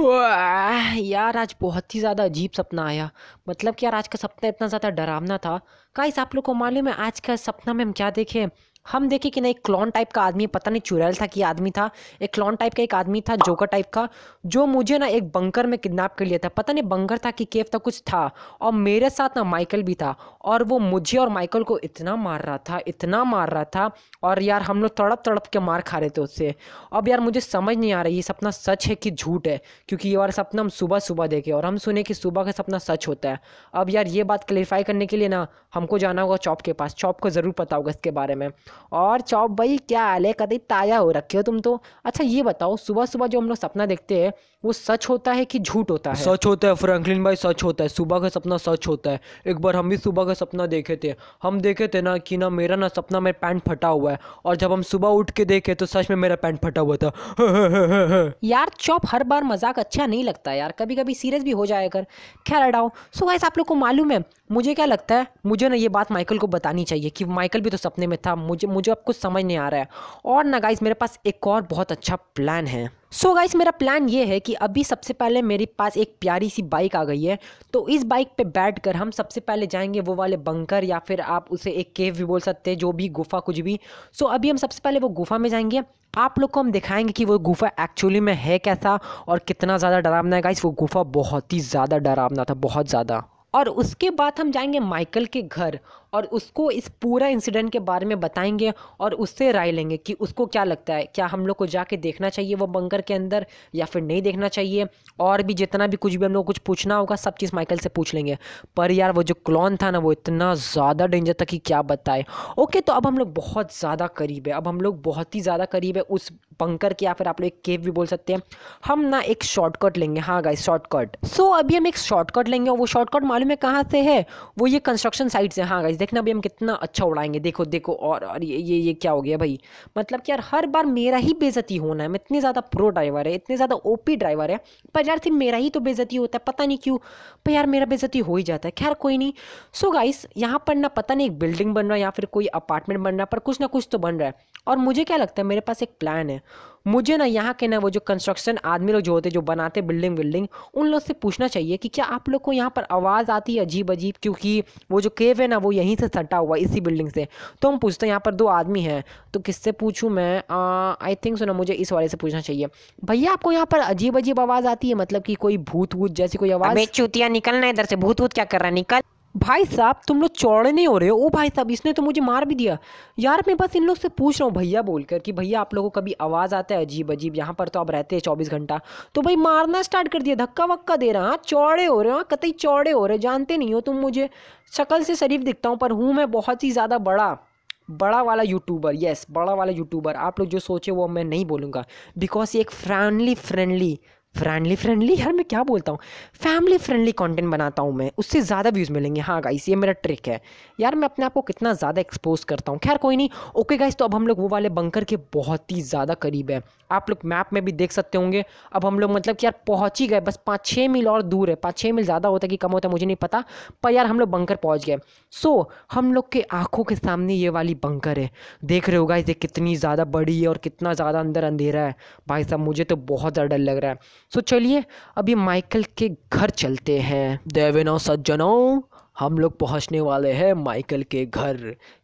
यार आज बहुत ही ज़्यादा अजीब सपना आया मतलब कि यार आज का सपना इतना ज़्यादा डरावना था काश आप लोग को मालूम है आज का सपना में हम क्या देखें हम देखे कि नहीं क्लॉन टाइप का आदमी पता नहीं चुरैल था कि आदमी था एक क्लॉन टाइप का एक आदमी था जोकर टाइप का जो मुझे ना एक बंकर में किडनैप कर लिया था पता नहीं बंकर था कि केव था कुछ था और मेरे साथ ना माइकल भी था और वो मुझे और माइकल को इतना मार रहा था इतना मार रहा था और यार हम लोग तड़प तड़प के मार खा रहे थे उससे अब यार मुझे समझ नहीं आ रही ये सपना सच है कि झूठ है क्योंकि ये वाला सपना हम सुबह सुबह देखे और हम सुने कि सुबह का सपना सच होता है अब यार ये बात क्लेरिफाई करने के लिए ना हमको जाना होगा चौप के पास चॉप को ज़रूर पता होगा इसके बारे में और चौप भाई क्या हाल है कदई ताज़ा हो रखे हो तुम तो अच्छा ये बताओ सुबह सुबह जो हम लोग सपना देखते हैं वो सच होता है कि झूठ होता है सच होता है फ्रैंकलिन भाई सच होता है सुबह का सपना सच होता है एक बार हम भी सुबह का सपना देखे थे हम देखे थे ना कि ना मेरा ना सपना मेरा पैंट फटा हुआ है और जब हम सुबह उठ के देखे तो सच में मेरा पैंट फटा हुआ था यार चौप हर बार मजाक अच्छा नहीं लगता यार कभी कभी सीरियस भी हो जाएगा खैर अडाओ सो गाइस आप लोग को मालूम है मुझे क्या लगता है मुझे ना ये बात माइकल को बतानी चाहिए कि माइकल भी तो सपने में था मुझे मुझे अब कुछ समझ नहीं आ रहा है और ना गाइस मेरे पास एक और बहुत अच्छा प्लान है सो so गाइस मेरा प्लान ये है कि अभी सबसे पहले मेरे पास एक प्यारी सी बाइक आ गई है तो इस बाइक पे बैठकर हम सबसे पहले जाएंगे वो वाले बंकर या फिर आप उसे एक केव भी बोल सकते हैं जो भी गुफा कुछ भी सो so अभी हम सबसे पहले वो गुफा में जाएंगे आप लोग को हम दिखाएंगे कि वो गुफा एक्चुअली में है कैसा और कितना ज़्यादा डरावना है गाइस वो गुफा बहुत ही ज़्यादा डरावना था बहुत ज़्यादा और उसके बाद हम जाएंगे माइकल के घर और उसको इस पूरा इंसिडेंट के बारे में बताएंगे और उससे राय लेंगे कि उसको क्या लगता है क्या हम लोग को जाके देखना चाहिए वो बंकर के अंदर या फिर नहीं देखना चाहिए और भी जितना भी कुछ भी हम लोग कुछ पूछना होगा सब चीज़ माइकल से पूछ लेंगे पर यार वो जो क्लॉन था ना वो इतना ज़्यादा डेंजर था कि क्या बताए ओके तो अब हम लोग बहुत ज़्यादा करीब है अब हम लोग बहुत ही ज़्यादा करीब है उस बंकर के या फिर आप लोग एक केव भी बोल सकते हैं हम ना एक शॉर्टकट लेंगे हाँ गाई शॉर्टकट सो अभी हम एक शॉर्टकट लेंगे और वो शॉर्टकट मालूम है कहाँ से है वो ये कंस्ट्रक्शन साइट से हाँ गाई देखना भाई हम कितना अच्छा उड़ाएंगे देखो देखो और और ये ये ये क्या हो गया भाई मतलब कि यार हर बार मेरा ही बेजती होना है मैं इतने ज़्यादा प्रो ड्राइवर है इतने ज़्यादा ओपी ड्राइवर है पर यार सिर्फ मेरा ही तो बेजती होता है पता नहीं क्यों पर यार मेरा बेजती हो ही जाता है खैर कोई नहीं सो गाइस यहाँ पर ना पता नहीं एक बिल्डिंग बन रहा है या फिर कोई अपार्टमेंट बन रहा है पर कुछ ना कुछ तो बन रहा है और मुझे क्या लगता है मेरे पास एक प्लान है मुझे ना यहाँ के ना वो जो कंस्ट्रक्शन आदमी लोग जो होते जो बनाते बिल्डिंग विल्डिंग उन लोग से पूछना चाहिए कि क्या आप लोग को यहाँ पर आवाज़ आती है अजीब अजीब क्योंकि वो जो केव है ना वो यहीं से सटा हुआ इसी बिल्डिंग से तो हम पूछते हैं यहाँ पर दो आदमी हैं तो किससे पूछूँ मैं आई थिंक सो ना मुझे इस वाले से पूछना चाहिए भैया आपको यहाँ पर अजीब अजीब आवाज़ आती है मतलब कि कोई भूत वूत जैसी कोई आवाज़ चूतिया निकलना इधर से भूत वूत क्या कर रहा है निकल भाई साहब तुम लोग चौड़े नहीं हो रहे हो ओ भाई साहब इसने तो मुझे मार भी दिया यार मैं बस इन लोग से पूछ रहा हूँ भैया बोलकर कि भैया आप लोगों को कभी आवाज़ आता है अजीब अजीब यहाँ पर तो आप रहते हैं चौबीस घंटा तो भाई मारना स्टार्ट कर दिया धक्का वक्का दे रहा हाँ चौड़े हो रहे हो हाँ, कतई चौड़े हो रहे जानते नहीं हो तुम मुझे शक्ल से शरीफ दिखता हूँ पर हूँ मैं बहुत ही ज़्यादा बड़ा बड़ा वाला यूट्यूबर यस बड़ा वाला यूट्यूबर आप लोग जो सोचे वो मैं नहीं बोलूँगा बिकॉज एक फ्रेंडली फ्रेंडली फ्रेंडली फ्रेंडली यार मैं क्या बोलता हूँ फैमिली फ्रेंडली कंटेंट बनाता हूँ मैं उससे ज़्यादा व्यूज़ मिलेंगे हाँ गाइस ये मेरा ट्रिक है यार मैं अपने आप को कितना ज़्यादा एक्सपोज करता हूँ खैर कोई नहीं ओके गाइस तो अब हम लोग वो वाले बंकर के बहुत ही ज़्यादा करीब है आप लोग मैप में भी देख सकते होंगे अब हम लोग मतलब कि यार पहुँच ही गए बस पाँच छः मील और दूर है पाँच छः मील ज़्यादा होता है कि कम होता है मुझे नहीं पता पर यार हम लोग बंकर पहुँच गए सो हम लोग के आँखों के सामने ये वाली बंकर है देख रहे हो गाइस ये कितनी ज़्यादा बड़ी है और कितना ज़्यादा अंदर अंधेरा है भाई साहब मुझे तो बहुत ज़्यादा डर लग रहा है सो चलिए अभी माइकल के घर चलते हैं देवेनो सज्जनों हम लोग पहुंचने वाले हैं माइकल के घर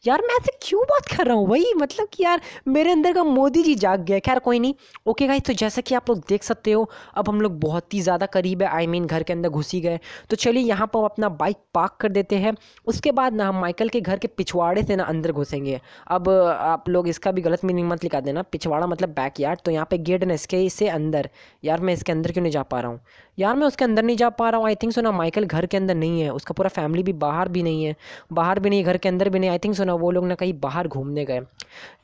यार मैं ऐसे क्यों बात कर रहा हूँ वही मतलब कि यार मेरे अंदर का मोदी जी जाग गया खैर कोई नहीं ओके भाई तो जैसा कि आप लोग देख सकते हो अब हम लोग बहुत ही ज़्यादा करीब है आई I मीन mean, घर के अंदर घुसी गए तो चलिए यहाँ पर अपना बाइक पार्क कर देते हैं उसके बाद ना हम माइकल के घर के पिछवाड़े से ना अंदर घुसेंगे अब आप लोग इसका भी गलत मीनिंग मत लिखा देना पिछवाड़ा मतलब बैक यार्ड तो यहाँ पर गेट ना इसके इससे अंदर यार मैं इसके अंदर क्यों नहीं जा पा रहा हूँ यार मैं उसके अंदर नहीं जा पा रहा हूँ आई थिंक सो ना माइकल घर के अंदर नहीं है उसका पूरा फैमिली कहीं भी बाहर भी नहीं है बाहर भी नहीं घर के अंदर भी नहीं आई थिंक सो ना वो लोग ना कहीं बाहर घूमने गए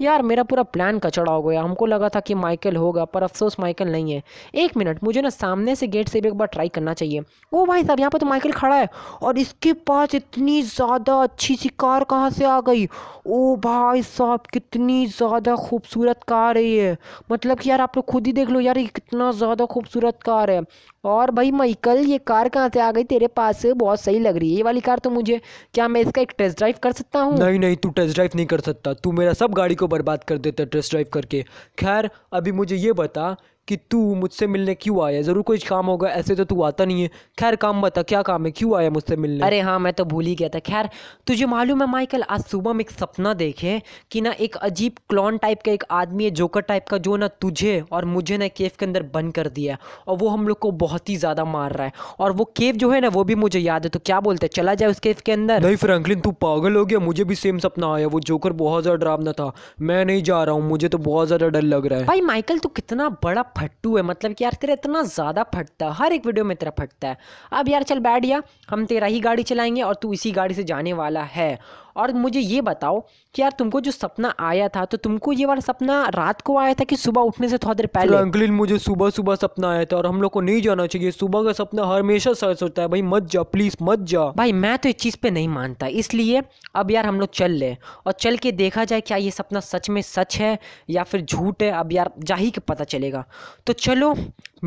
यार मेरा पूरा प्लान कचड़ा हो गया हमको लगा था कि माइकल होगा पर अफसोस माइकल नहीं है एक मिनट मुझे ना सामने से गेट से भी एक बार ट्राई करना चाहिए ओ भाई साहब यहाँ पर तो माइकल खड़ा है और इसके पास इतनी ज़्यादा अच्छी सी कार कहाँ से आ गई ओ भाई साहब कितनी ज़्यादा खूबसूरत कार है ये मतलब कि यार आप लोग खुद ही देख लो यार ये कितना ज़्यादा खूबसूरत कार है और भाई माइकल ये कार कहाँ से आ गई तेरे पास बहुत सही लग रही है ये वाली कार तो मुझे क्या मैं इसका एक टेस्ट ड्राइव कर सकता हूँ नहीं नहीं तू टेस्ट ड्राइव नहीं कर सकता तू मेरा सब गाड़ी को बर्बाद कर देता टेस्ट ड्राइव करके खैर अभी मुझे ये बता कि तू मुझसे मिलने क्यों आया ज़रूर कुछ काम होगा ऐसे तो तू आता नहीं है खैर काम बता क्या काम है क्यों आया मुझसे मिलने अरे हाँ मैं तो भूल ही गया था खैर तुझे मालूम है माइकल आज सुबह में एक सपना देखे कि ना एक अजीब क्लॉन टाइप का एक आदमी है जोकर टाइप का जो ना तुझे और मुझे ना केव के अंदर बंद कर दिया है और वो हम लोग को बहुत ही ज़्यादा मार रहा है और वो केव जो है ना वो भी मुझे याद है तो क्या बोलते हैं चला जाए उस केव के अंदर नहीं फ्रैंकलिन तू पागल हो गया मुझे भी सेम सपना आया वो जोकर बहुत ज़्यादा डरावना था मैं नहीं जा रहा हूँ मुझे तो बहुत ज़्यादा डर लग रहा है भाई माइकल तू कितना बड़ा फट्टू है मतलब कि यार तेरा इतना ज़्यादा फटता है हर एक वीडियो में तेरा फटता है अब यार चल बैठ गया हम तेरा ही गाड़ी चलाएंगे और तू इसी गाड़ी से जाने वाला है और मुझे ये बताओ कि यार तुमको जो सपना आया था तो तुमको ये वाला सपना रात को आया था कि सुबह उठने से थोड़ा देर पहले अंकल मुझे सुबह सुबह सपना आया था और हम लोग को नहीं जाना चाहिए सुबह का सपना हमेशा सच होता है भाई मत जा प्लीज मत जा भाई मैं तो इस चीज़ पे नहीं मानता इसलिए अब यार हम लोग चल ले और चल के देखा जाए क्या ये सपना सच में सच है या फिर झूठ है अब यार जा ही के पता चलेगा तो चलो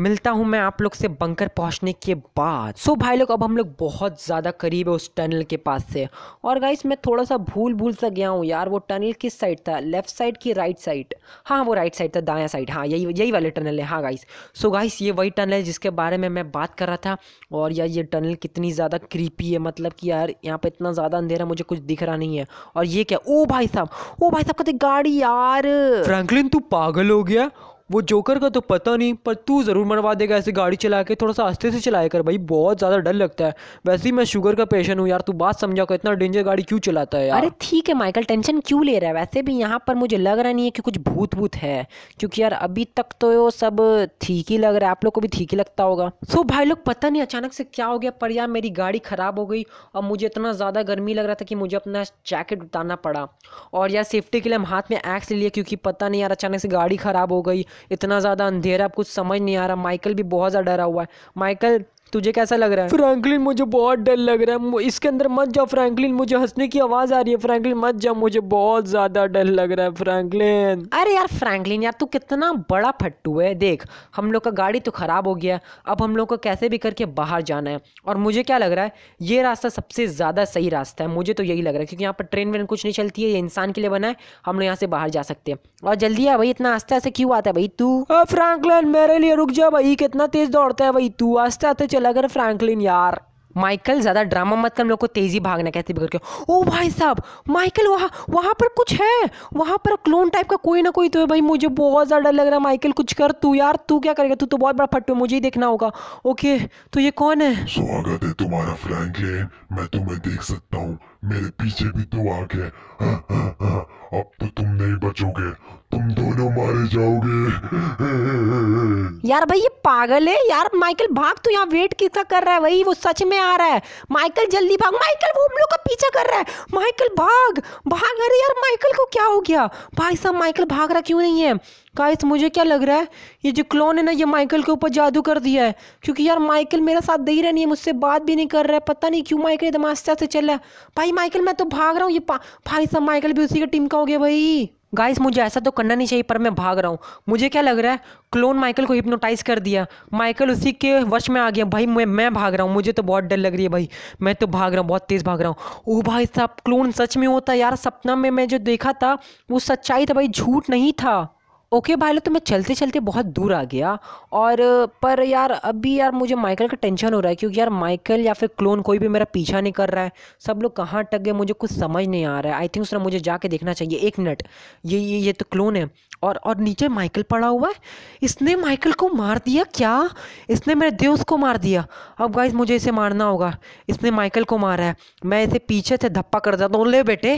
मिलता हूँ मैं आप लोग से बंकर पहुँचने के बाद सो भाई लोग अब हम लोग बहुत ज़्यादा करीब है उस टनल के पास से और गाइस मैं थोड़ा थोड़ा सा भूल भूल सा गया हूँ यार वो टनल किस साइड था लेफ्ट साइड की राइट साइड हाँ वो राइट साइड था दायां साइड हाँ यही यही वाले टनल है हाँ गाइस सो गाइस ये वही टनल है जिसके बारे में मैं बात कर रहा था और यार ये टनल कितनी ज़्यादा क्रीपी है मतलब कि यार यहाँ पर इतना ज़्यादा अंधेरा मुझे कुछ दिख रहा नहीं है और ये क्या ओ भाई साहब ओ भाई साहब कहते गाड़ी यार फ्रैंकलिन तू पागल हो गया वो जोकर का तो पता नहीं पर तू ज़रूर मरवा देगा ऐसे गाड़ी चला के थोड़ा सा आस्ते से चलाया कर भाई बहुत ज़्यादा डर लगता है वैसे ही मैं शुगर का पेशेंट हूँ यार तू बात समझा कर इतना डेंजर गाड़ी क्यों चलाता है यार अरे ठीक है माइकल टेंशन क्यों ले रहा है वैसे भी यहाँ पर मुझे लग रहा नहीं है कि कुछ भूत भूत है क्योंकि यार अभी तक तो सब ठीक ही लग रहा है आप लोग को भी ठीक ही लगता होगा सो भाई लोग पता नहीं अचानक से क्या हो गया पर यार मेरी गाड़ी ख़राब हो गई और मुझे इतना ज़्यादा गर्मी लग रहा था कि मुझे अपना जैकेट उतारना पड़ा और यार सेफ्टी के लिए हम हाथ में एक्स ले लिया क्योंकि पता नहीं यार अचानक से गाड़ी ख़राब हो गई इतना ज़्यादा अंधेरा कुछ समझ नहीं आ रहा माइकल भी बहुत ज़्यादा डरा हुआ है माइकल तुझे कैसा लग रहा है फ्रैंकलिन मुझे बहुत डर लग रहा है इसके अंदर मत जाओ फ्रैंकलिन मुझे हंसने की आवाज आ रही है फ्रैंकलिन मत जाओ मुझे बहुत ज्यादा डर लग रहा है फ्रैंकलिन अरे यार फ्रैंकलिन यार तू कितना बड़ा फट्टू है देख हम लोग का गाड़ी तो खराब हो गया अब हम लोग को कैसे भी करके बाहर जाना है और मुझे क्या लग रहा है ये रास्ता सबसे ज़्यादा सही रास्ता है मुझे तो यही लग रहा है क्योंकि यहाँ पर ट्रेन वेन कुछ नहीं चलती है ये इंसान के लिए बना है हम लोग यहाँ से बाहर जा सकते हैं और जल्दी है भाई इतना आस्ते आस्ते क्यों आता है भाई तू फ्रैंकलिन मेरे लिए रुक जा भाई कितना तेज दौड़ता है भाई तू आस्ते आते चला गया फ्रैंकलिन यार माइकल ज़्यादा ड्रामा मत कर हम लोग को तेज़ी भागना कहते बिगड़ के ओ भाई साहब माइकल वहाँ वहाँ पर कुछ है वहाँ पर क्लोन टाइप का कोई ना कोई तो है भाई मुझे बहुत ज़्यादा डर लग रहा है माइकल कुछ कर तू यार तू क्या करेगा तू तो बहुत बड़ा फट्टू मुझे ही देखना होगा ओके तो ये कौन है स्वागत है तुम्हारा फ्रैंकलिन मैं तुम्हें देख सकता हूँ मेरे पीछे भी तो आ गए अब तो तुम नहीं बचोगे तुम दोनों मारे जाओगे यार भाई ये पागल है यार माइकल भाग तू यहाँ वेट किसका कर रहा है वही वो सच में आ रहा है माइकल जल्दी भाग माइकल वो हम लोग का पीछा कर रहा है माइकल भाग भाग अरे यार माइकल को क्या हो गया भाई साहब माइकल भाग रहा क्यों नहीं है गाइस मुझे क्या लग रहा है ये जो क्लोन है ना ये माइकल के ऊपर जादू कर दिया है क्योंकि यार माइकल मेरा साथ दे ही रहा नहीं है मुझसे बात भी नहीं कर रहा है पता नहीं क्यों माइकल एकदम आस्ते आस्ते चल रहा है भाई माइकल मैं तो भाग रहा हूँ ये भाई साहब माइकल भी उसी की टीम का हो गया भाई गाइस मुझे ऐसा तो करना नहीं चाहिए पर मैं भाग रहा हूँ मुझे क्या लग रहा है क्लोन माइकल को हिप्नोटाइज कर दिया माइकल उसी के वश में आ गया भाई मैं मैं भाग रहा हूँ मुझे तो बहुत डर लग रही है भाई मैं तो भाग रहा हूँ बहुत तेज़ भाग रहा हूँ ओ भाई साहब क्लोन सच में होता यार सपना में मैं जो देखा था वो सच्चाई था भाई झूठ नहीं था ओके भाई लो तो मैं चलते चलते बहुत दूर आ गया और पर यार अभी यार मुझे माइकल का टेंशन हो रहा है क्योंकि यार माइकल या फिर क्लोन कोई भी मेरा पीछा नहीं कर रहा है सब लोग कहाँ टक गए मुझे कुछ समझ नहीं आ रहा है आई थिंक उसने मुझे जाके देखना चाहिए एक मिनट ये ये ये तो क्लोन है और और नीचे माइकल पड़ा हुआ है इसने माइकल को मार दिया क्या इसने मेरे देव को मार दिया अब गाइज मुझे इसे मारना होगा इसने माइकल को मारा है मैं इसे पीछे से धप्पा कर देता हूँ ले बेटे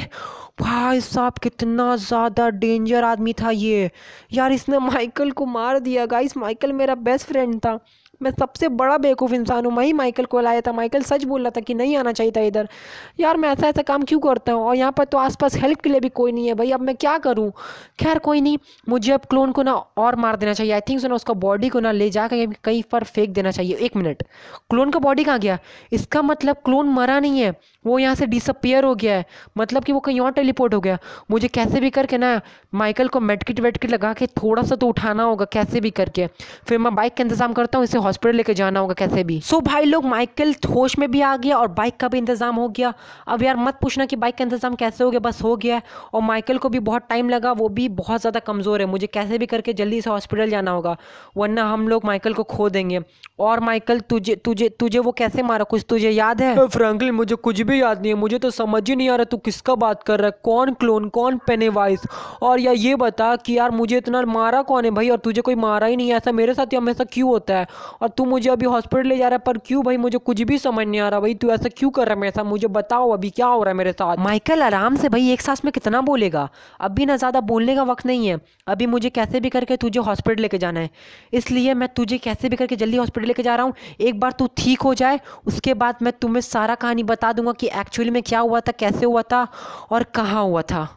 भाई साहब कितना ज़्यादा डेंजर आदमी था ये यार इसने माइकल को मार दिया गाइस माइकल मेरा बेस्ट फ्रेंड था मैं सबसे बड़ा बेवकूफ़ इंसान हूँ मैं ही माइकल को लाया था माइकल सच बोल रहा था कि नहीं आना चाहिए था इधर यार मैं ऐसा ऐसा काम क्यों करता हूँ और यहाँ पर तो आसपास हेल्प के लिए भी कोई नहीं है भाई अब मैं क्या करूँ खैर कोई नहीं मुझे अब क्लोन को ना और मार देना चाहिए आई थिंक सो ना उसका बॉडी को ना ले जा कर कहीं पर फेंक देना चाहिए एक मिनट क्लोन का बॉडी कहाँ गया इसका मतलब क्लोन मरा नहीं है वो यहाँ से डिसअपियर हो गया है मतलब कि वो कहीं और टेलीपोर्ट हो गया मुझे कैसे भी करके ना माइकल को मेडकिट वेडकिट लगा के थोड़ा सा तो उठाना होगा कैसे भी करके फिर मैं बाइक का इंतजाम करता हूँ इसे हॉस्पिटल लेके जाना होगा कैसे भी सो so भाई लोग माइकल होश में भी आ गया और बाइक का भी इंतजाम हो गया अब यार मत पूछना कि बाइक का इंतजाम कैसे हो गया बस हो गया और माइकल को भी बहुत टाइम लगा वो भी बहुत ज़्यादा कमज़ोर है मुझे कैसे भी करके जल्दी से हॉस्पिटल जाना होगा वरना हम लोग माइकल को खो देंगे और माइकल तुझे तुझे तुझे वो कैसे मारा कुछ तुझे याद है फ्रेंकली मुझे कुछ भी याद नहीं है मुझे तो समझ ही नहीं आ रहा तू किसका बात कर रहा है कौन क्लोन कौन पेने वाइस और यार ये बता कि यार मुझे इतना मारा कौन है भाई और तुझे कोई मारा ही नहीं है ऐसा मेरे साथ ही हमेशा क्यों होता है और तू मुझे अभी हॉस्पिटल ले जा रहा है पर क्यों भाई मुझे कुछ भी समझ नहीं आ रहा भाई तू ऐसा क्यों कर रहा है मेरे साथ मुझे बताओ अभी क्या हो रहा है मेरे साथ माइकल आराम से भाई एक सांस में कितना बोलेगा अभी ना ज़्यादा बोलने का वक्त नहीं है अभी मुझे कैसे भी करके तुझे हॉस्पिटल लेके जाना है इसलिए मैं तुझे कैसे भी करके जल्दी हॉस्पिटल लेके जा रहा हूँ एक बार तू ठीक हो जाए उसके बाद मैं तुम्हें सारा कहानी बता दूंगा कि एक्चुअली में क्या हुआ था कैसे हुआ था और कहाँ हुआ था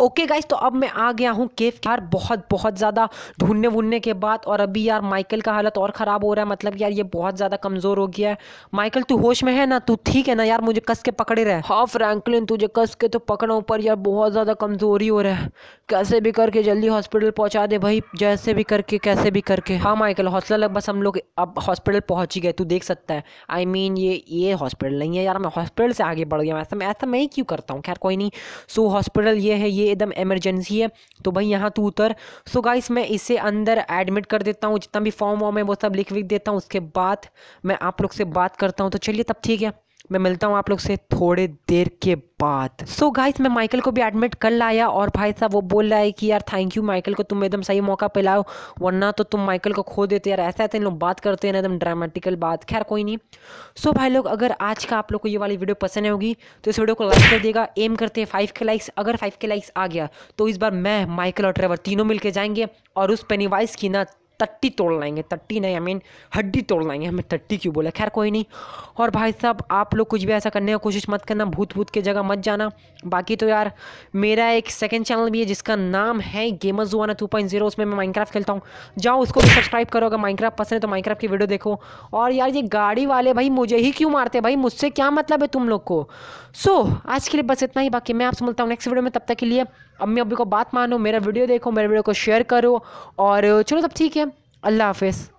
ओके गाइस तो अब मैं आ गया हूँ केफ यार बहुत बहुत ज़्यादा ढूंढने वूंढने के बाद और अभी यार माइकल का हालत और ख़राब हो रहा है मतलब यार ये बहुत ज़्यादा कमज़ोर हो गया है माइकल तू होश में है ना तू ठीक है ना यार मुझे कस के पकड़े रहे हाँ फ्रैंकलिन तुझे कस के तो पकड़ो पर यार बहुत ज़्यादा कमज़ोरी हो रहा है कैसे भी करके जल्दी हॉस्पिटल पहुँचा दे भाई जैसे भी करके कैसे भी करके हाँ माइकल हौसला लग बस हम लोग अब हॉस्पिटल पहुँच ही गए तू देख सकता है आई मीन ये ये हॉस्पिटल नहीं है यार मैं हॉस्पिटल से आगे बढ़ गया ऐसा मैं ऐसा मैं ही क्यों करता हूँ खैर कोई नहीं सो हॉस्पिटल ये है ये एकदम एमरजेंसी है तो भाई यहाँ तू उतर सो गाइस मैं इसे अंदर एडमिट कर देता हूँ जितना भी फॉर्म वॉर्म है वो सब लिख विख देता हूँ उसके बाद मैं आप लोग से बात करता हूँ तो चलिए तब ठीक है मैं मिलता हूँ आप लोग से थोड़े देर के बाद सो so गाइस मैं माइकल को भी एडमिट कर लाया और भाई साहब वो बोल रहा है कि यार थैंक यू माइकल को तुम एकदम सही मौका पिलाओ वरना तो तुम माइकल को खो देते यार ऐसा ऐसा इन लोग बात करते हैं ना एकदम ड्रामेटिकल बात खैर कोई नहीं सो so भाई लोग अगर आज का आप लोग को ये वाली वीडियो पसंद होगी तो इस वीडियो को लाइक कर देगा एम करते हैं फाइव के लाइक्स अगर फाइव के लाइक्स आ गया तो इस बार मैं माइकल और ड्राइवर तीनों मिलकर जाएंगे और उस पेनीवाइस की ना तट्टी तोड़ लाएंगे टट्टी नहीं आई I मीन mean, हड्डी तोड़ लाएंगे हमें टट्टी क्यों बोला खैर कोई नहीं और भाई साहब आप लोग कुछ भी ऐसा करने की कोशिश मत करना भूत भूत की जगह मत जाना बाकी तो यार मेरा एक सेकेंड चैनल भी है जिसका नाम है गेमर जुआना टू पॉइंट जीरो उसमें मैं माइनक्राफ्ट खेलता हूँ जाओ उसको भी सब्सक्राइब करो अगर माइनक्राफ्ट पसंद है तो माइनक्राफ्ट की वीडियो देखो और यार ये गाड़ी वाले भाई मुझे ही क्यों मारते भाई मुझसे क्या मतलब है तुम लोग को सो आज के लिए बस इतना ही बाकी मैं आपसे मिलता हूँ नेक्स्ट वीडियो में तब तक के लिए अम्मी अब्बी को बात मानो मेरा वीडियो देखो मेरे वीडियो को शेयर करो और चलो सब ठीक है अल्लाह हाफिज़